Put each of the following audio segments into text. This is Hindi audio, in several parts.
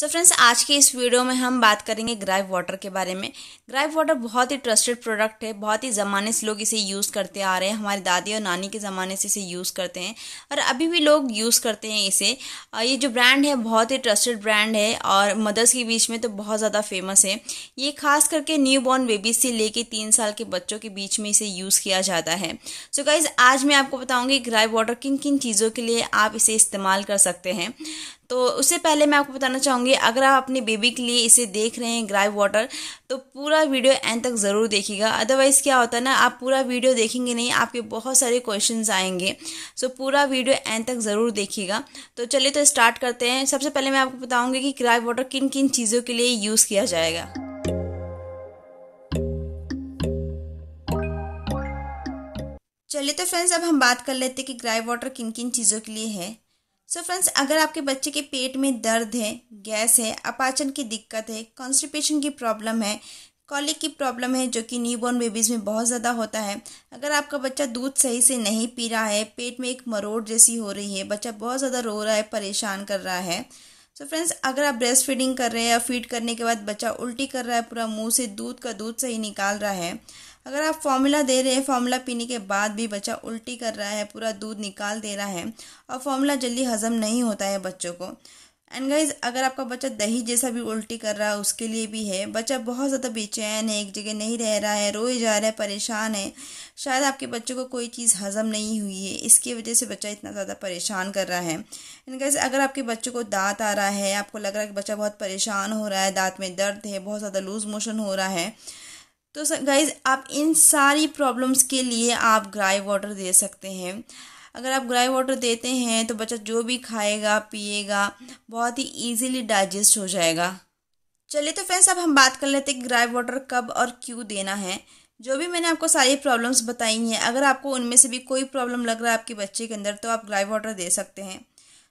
सो so फ्रेंड्स आज के इस वीडियो में हम बात करेंगे ग्राइव वाटर के बारे में ग्राइव वाटर बहुत ही ट्रस्टेड प्रोडक्ट है बहुत ही ज़माने से लोग इसे यूज़ करते आ रहे हैं हमारी दादी और नानी के ज़माने से इसे यूज़ करते हैं और अभी भी लोग यूज़ करते हैं इसे ये जो ब्रांड है बहुत ही ट्रस्टेड ब्रांड है और मदर्स के बीच में तो बहुत ज़्यादा फेमस है ये खास करके न्यू बॉर्न बेबीज से लेके तीन साल के बच्चों के बीच में इसे यूज़ किया जाता है सो so गाइज़ आज मैं आपको बताऊँगी ग्राइव वाटर किन किन चीज़ों के लिए आप इसे इस्तेमाल कर सकते हैं तो उससे पहले मैं आपको बताना चाहूँगी अगर आप अपनी बेबी के लिए इसे देख रहे हैं ग्राइव वाटर तो पूरा वीडियो एंड तक ज़रूर देखिएगा अदरवाइज़ क्या होता है ना आप पूरा वीडियो देखेंगे नहीं आपके बहुत सारे क्वेश्चन आएंगे सो पूरा वीडियो एंड तक ज़रूर देखिएगा तो चलिए तो स्टार्ट करते हैं सबसे पहले मैं आपको बताऊँगी कि ग्राइव वाटर किन किन चीज़ों के लिए यूज़ किया जाएगा चलिए तो फ्रेंड्स अब हम बात कर लेते हैं कि ग्राई वाटर किन किन चीज़ों के लिए है सो so फ्रेंड्स अगर आपके बच्चे के पेट में दर्द है गैस है अपाचन की दिक्कत है कॉन्स्टिपेशन की प्रॉब्लम है कॉलिक की प्रॉब्लम है जो कि न्यूबॉर्न बेबीज़ में बहुत ज़्यादा होता है अगर आपका बच्चा दूध सही से नहीं पी रहा है पेट में एक मरोड़ जैसी हो रही है बच्चा बहुत ज़्यादा रो रहा है परेशान कर रहा है सो so फ्रेंड्स अगर आप ब्रेस्ट फीडिंग कर रहे हैं या फीड करने के बाद बच्चा उल्टी कर रहा है पूरा मुंह से दूध का दूध सही निकाल रहा है अगर आप फॉर्मूला दे रहे हैं फॉर्मूला पीने के बाद भी बच्चा उल्टी कर रहा है पूरा दूध निकाल दे रहा है और फॉर्मूला जल्दी हजम नहीं होता है बच्चों को एंड गाइज अगर आपका बच्चा दही जैसा भी उल्टी कर रहा है उसके लिए भी है बच्चा बहुत ज़्यादा बेचैन है एक जगह नहीं रह रहा है रोए जा रहा है परेशान है शायद आपके बच्चे को कोई चीज़ हजम नहीं हुई है इसकी वजह से बच्चा इतना ज़्यादा परेशान कर रहा है एंड गाइज अगर आपके बच्चे को दांत आ रहा है आपको लग रहा है कि बच्चा बहुत परेशान हो रहा है दांत में दर्द है बहुत ज़्यादा लूज मोशन हो रहा है तो गाइज आप इन सारी प्रॉब्लम्स के लिए आप ग्राई वाटर दे सकते हैं अगर आप ग्राई वाटर देते हैं तो बच्चा जो भी खाएगा पिएगा बहुत ही इजीली डाइजेस्ट हो जाएगा चलिए तो फ्रेंड्स अब हम बात कर लेते हैं ग्राई वाटर कब और क्यों देना है जो भी मैंने आपको सारी प्रॉब्लम्स बताई हैं अगर आपको उनमें से भी कोई प्रॉब्लम लग रहा है आपके बच्चे के अंदर तो आप ग्राई वाटर दे सकते हैं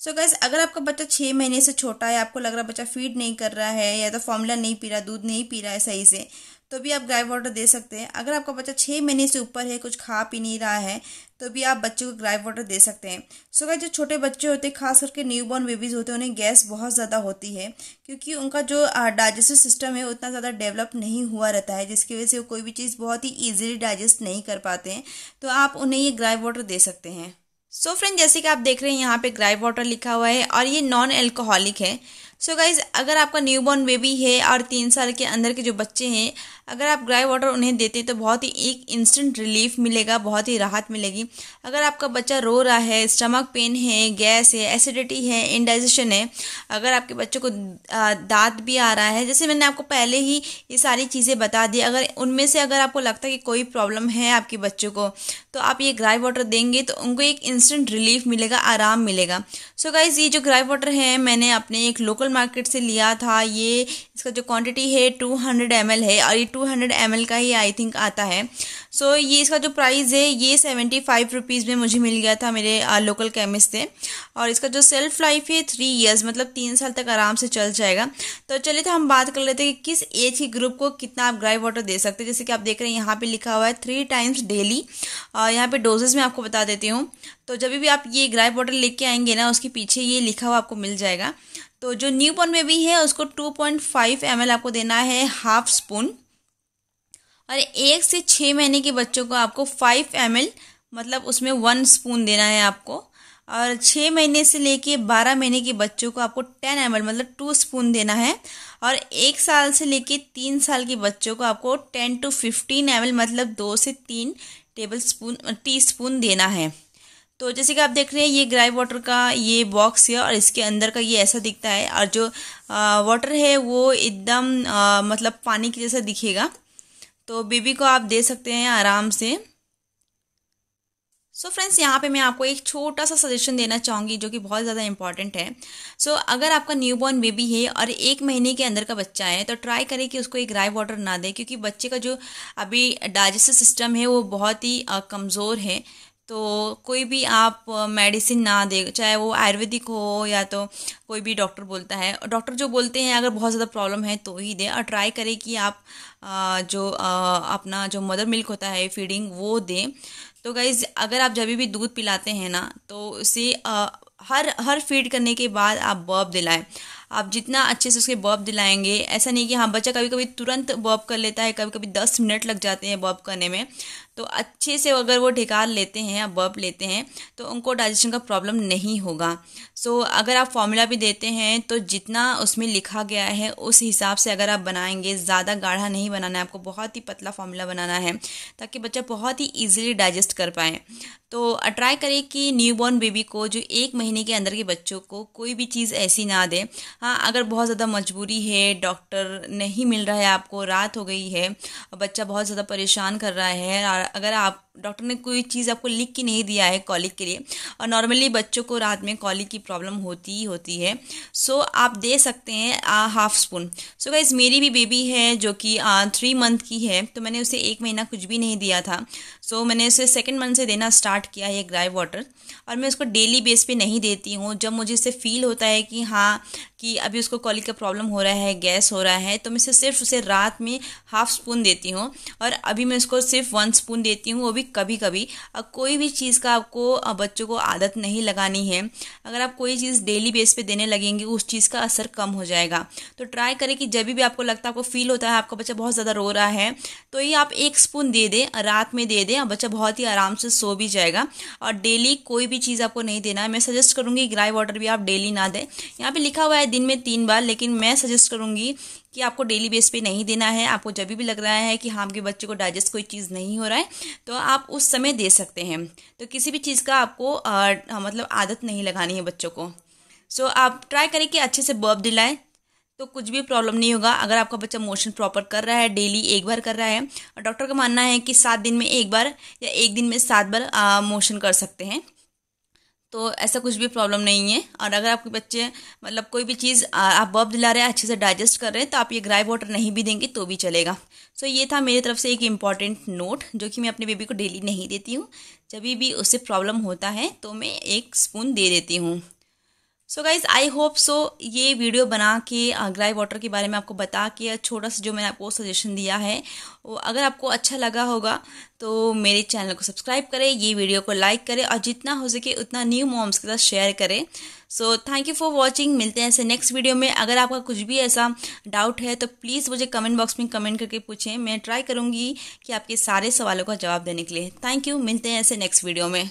सो so गैस अगर आपका बच्चा छः महीने से छोटा है आपको लग रहा है बच्चा फीड नहीं कर रहा है या तो फॉर्मूला नहीं पी रहा दूध नहीं पी रहा है सही से तो भी आप ग्राइव वाटर दे सकते हैं अगर आपका बच्चा छः महीने से ऊपर है कुछ खा पी नहीं रहा है तो भी आप बच्चे को ग्राइव वाटर दे सकते हैं सो so, जो छोटे बच्चे होते हैं खास करके न्यू बॉर्न बेबीज़ होते हैं उन्हें गैस बहुत ज़्यादा होती है क्योंकि उनका जो डाइजेस्टिव सिस्टम है उतना ज़्यादा डेवलप नहीं हुआ रहता है जिसकी वजह से वो कोई भी चीज़ बहुत ही ईजिली डाइजेस्ट नहीं कर पाते हैं तो आप उन्हें ये ग्राइव वाटर दे सकते हैं सो so, फ्रेंड जैसे कि आप देख रहे हैं यहाँ पे ग्राई वाटर लिखा हुआ है और ये नॉन एल्कोहलिक है सो so गाइज़ अगर आपका न्यू बॉर्न बेबी है और तीन साल के अंदर के जो बच्चे हैं अगर आप ग्राई वाटर उन्हें देते तो बहुत ही एक इंस्टेंट रिलीफ मिलेगा बहुत ही राहत मिलेगी अगर आपका बच्चा रो रहा है स्टमक पेन है गैस है एसिडिटी है इंडाइजेशन है अगर आपके बच्चे को दांत भी आ रहा है जैसे मैंने आपको पहले ही ये सारी चीज़ें बता दी अगर उनमें से अगर आपको लगता है कि कोई प्रॉब्लम है आपके बच्चों को तो आप ये ग्राई वाटर देंगे तो उनको एक इंस्टेंट रिलीफ मिलेगा आराम मिलेगा सो so गाइज़ ये जो ग्राई वाटर है मैंने अपने एक लोकल लोकल मार्केट से लिया था ये इसका जो क्वांटिटी है 200 एम है और ये 200 एम का ही आई थिंक आता है सो so, ये इसका जो प्राइस है ये सेवेंटी फाइव रुपीज़ में मुझे मिल गया था मेरे लोकल केमिस्ट से और इसका जो सेल्फ लाइफ है थ्री ईयर्स मतलब तीन साल तक आराम से चल जाएगा तो चलिए तो हम बात कर लेते हैं कि किस एज के ग्रुप को कितना आप ड्राई वाटर दे सकते हैं जैसे कि आप देख रहे हैं यहाँ पर लिखा हुआ है थ्री टाइम्स डेली और यहाँ पर डोजेज में आपको बता देती हूँ तो जब भी आप ये ग्राई वाटर लेके आएंगे ना उसके पीछे ये लिखा हुआ आपको मिल जाएगा तो जो न्यू बॉर्न बेबी है उसको two point five M L आपको देना है हाफ स्पून और एक से छः महीने के बच्चों को आपको फाइव एम एल मतलब उसमें वन स्पून देना है आपको और छः महीने से लेके बारह महीने के बच्चों को आपको टेन एम मतलब टू स्पून देना है और एक साल से लेके तीन साल के बच्चों को आपको टेन टू फिफ्टीन एम मतलब दो से तीन टेबल स्पून टी स्पून देना है तो जैसे कि आप देख रहे हैं ये ग्राई वाटर का ये बॉक्स है और इसके अंदर का ये ऐसा दिखता है और जो वाटर है वो एकदम मतलब पानी की जैसा दिखेगा तो बेबी को आप दे सकते हैं आराम से सो so फ्रेंड्स यहाँ पे मैं आपको एक छोटा सा सजेशन देना चाहूँगी जो कि बहुत ज़्यादा इंपॉर्टेंट है सो so, अगर आपका न्यूबॉर्न बेबी है और एक महीने के अंदर का बच्चा है तो ट्राई करें कि उसको एक ग्राई वाटर ना दें क्योंकि बच्चे का जो अभी डाइजेस्टिव सिस्टम है वो बहुत ही कमज़ोर है तो कोई भी आप मेडिसिन ना दे चाहे वो आयुर्वेदिक हो या तो कोई भी डॉक्टर बोलता है डॉक्टर जो बोलते हैं अगर बहुत ज़्यादा प्रॉब्लम है तो ही दे और ट्राई करें कि आप जो अपना जो मदर मिल्क होता है फीडिंग वो दें तो गाइज़ अगर आप जब भी दूध पिलाते हैं ना तो उसे हर हर फीड करने के बाद आप बर्ब दिलाएं आप जितना अच्छे से उसके बर्ब दिलाएंगे ऐसा नहीं कि हाँ बच्चा कभी कभी तुरंत बर्ब कर लेता है कभी कभी दस मिनट लग जाते हैं बर्ब करने में तो अच्छे से अगर वो ढिकार लेते हैं या बर्प लेते हैं तो उनको डाइजेशन का प्रॉब्लम नहीं होगा सो so, अगर आप फॉर्मूला भी देते हैं तो जितना उसमें लिखा गया है उस हिसाब से अगर आप बनाएंगे ज़्यादा गाढ़ा नहीं बनाना है आपको बहुत ही पतला फॉर्मूला बनाना है ताकि बच्चा बहुत ही ईजिली डाइजेस्ट कर पाए तो ट्राई करें कि न्यू बॉर्न बेबी को जो एक महीने के अंदर के बच्चों को कोई भी चीज़ ऐसी ना दे हाँ अगर बहुत ज़्यादा मजबूरी है डॉक्टर नहीं मिल रहा है आपको रात हो गई है बच्चा बहुत ज़्यादा परेशान कर रहा है अगर आप डॉक्टर ने कोई चीज़ आपको लिख के नहीं दिया है कॉलिक के लिए और नॉर्मली बच्चों को रात में कॉलिक की प्रॉब्लम होती ही होती है सो so, आप दे सकते हैं हाफ स्पून सो गाइज मेरी भी बेबी है जो कि थ्री मंथ की है तो मैंने उसे एक महीना कुछ भी नहीं दिया था सो so, मैंने उसे सेकेंड मंथ से देना स्टार्ट किया है ड्राई वाटर और मैं उसको डेली बेस पे नहीं देती हूँ जब मुझे इससे फील होता है कि हाँ कि अभी उसको कॉलिक का प्रॉब्लम हो रहा है गैस हो रहा है तो मैं सिर्फ उसे रात में हाफ स्पून देती हूँ और अभी मैं उसको सिर्फ वन स्पून देती हूँ वो भी कभी कभी कोई भी चीज़ का आपको बच्चों को आदत नहीं लगानी है अगर आप कोई चीज़ डेली बेस पे देने लगेंगे उस चीज़ का असर कम हो जाएगा तो ट्राई करें कि जब भी आपको लगता है आपको फील होता है आपका बच्चा बहुत ज़्यादा रो रहा है तो ये आप एक स्पून दे दें रात में दे दें और बच्चा बहुत ही आराम से सो भी जाएगा और डेली कोई भी चीज़ आपको नहीं देना है मैं सजेस्ट करूँगी ग्राई वाटर भी आप डेली ना दें यहाँ पर लिखा हुआ है दिन में तीन बार लेकिन मैं सजेस्ट करूँगी कि आपको डेली बेस पे नहीं देना है आपको जब भी लग रहा है कि हाँ आपके बच्चे को डाइजेस्ट कोई चीज़ नहीं हो रहा है तो आप उस समय दे सकते हैं तो किसी भी चीज़ का आपको आ, मतलब आदत नहीं लगानी है बच्चों को सो so, आप ट्राई करें कि अच्छे से बर्ब दिलाएं तो कुछ भी प्रॉब्लम नहीं होगा अगर आपका बच्चा मोशन प्रॉपर कर रहा है डेली एक बार कर रहा है और डॉक्टर का मानना है कि सात दिन में एक बार या एक दिन में सात बार मोशन कर सकते हैं तो ऐसा कुछ भी प्रॉब्लम नहीं है और अगर आपके बच्चे मतलब कोई भी चीज़ आप बर्फ दिला रहे हैं अच्छे से डाइजेस्ट कर रहे हैं तो आप ये ग्राई वाटर नहीं भी देंगे तो भी चलेगा सो so, ये था मेरी तरफ से एक इम्पॉर्टेंट नोट जो कि मैं अपने बेबी को डेली नहीं देती हूँ जब भी उससे प्रॉब्लम होता है तो मैं एक स्पून दे देती हूँ so guys I hope so ये वीडियो बना के ग्राई uh, वाटर के बारे में आपको बता के छोटा सा जो मैंने आपको सजेशन दिया है वो अगर आपको अच्छा लगा होगा तो मेरे चैनल को सब्सक्राइब करें ये वीडियो को लाइक करें और जितना हो सके उतना न्यू मॉम्स के साथ शेयर करें so thank you for watching मिलते हैं ऐसे नेक्स्ट वीडियो में अगर आपका कुछ भी ऐसा डाउट है तो प्लीज़ मुझे कमेंट बॉक्स में कमेंट करके पूछें मैं ट्राई करूँगी कि आपके सारे सवालों का जवाब देने के लिए थैंक यू मिलते हैं ऐसे नेक्स्ट वीडियो में